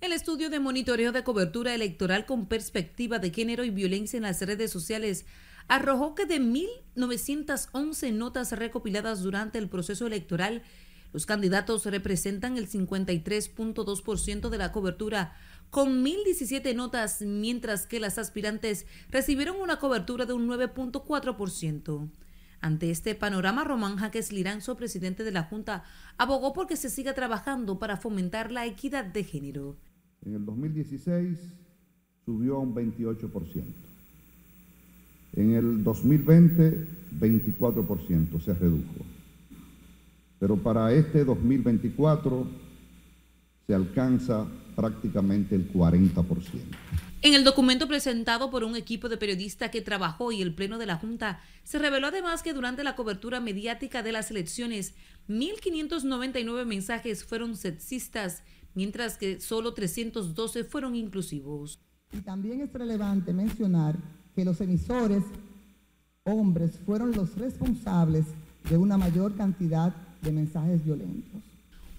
El estudio de monitoreo de cobertura electoral con perspectiva de género y violencia en las redes sociales arrojó que de 1.911 notas recopiladas durante el proceso electoral, los candidatos representan el 53.2% de la cobertura, con 1.017 notas, mientras que las aspirantes recibieron una cobertura de un 9.4%. Ante este panorama, Román Jaques Liranzo, presidente de la Junta, abogó que se siga trabajando para fomentar la equidad de género. En el 2016 subió a un 28%. En el 2020, 24% se redujo. Pero para este 2024 se alcanza prácticamente el 40%. En el documento presentado por un equipo de periodistas que trabajó y el Pleno de la Junta, se reveló además que durante la cobertura mediática de las elecciones, 1.599 mensajes fueron sexistas mientras que solo 312 fueron inclusivos. Y también es relevante mencionar que los emisores hombres fueron los responsables de una mayor cantidad de mensajes violentos.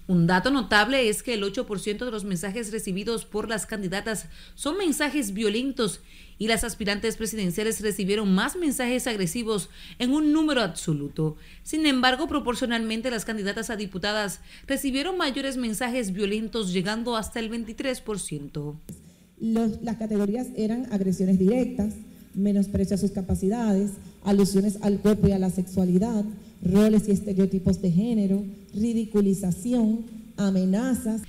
Un dato notable es que el 8% de los mensajes recibidos por las candidatas son mensajes violentos y las aspirantes presidenciales recibieron más mensajes agresivos en un número absoluto. Sin embargo, proporcionalmente las candidatas a diputadas recibieron mayores mensajes violentos llegando hasta el 23%. las categorías eran agresiones directas, menosprecio a sus capacidades, alusiones al cuerpo y a la sexualidad, roles y estereotipos de género, ridiculización, amenazas.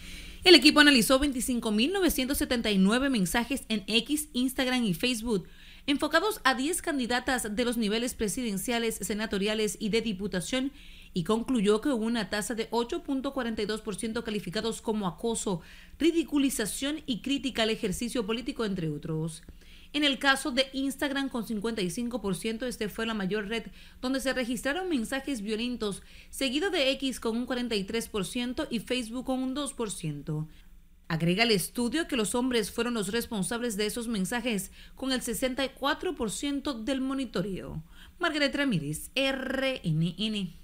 El equipo analizó 25.979 mensajes en X, Instagram y Facebook enfocados a 10 candidatas de los niveles presidenciales, senatoriales y de diputación y concluyó que hubo una tasa de 8.42% calificados como acoso, ridiculización y crítica al ejercicio político, entre otros. En el caso de Instagram con 55%, este fue la mayor red donde se registraron mensajes violentos, seguido de X con un 43% y Facebook con un 2%. Agrega el estudio que los hombres fueron los responsables de esos mensajes con el 64% del monitoreo. Margaret Ramírez, RNN.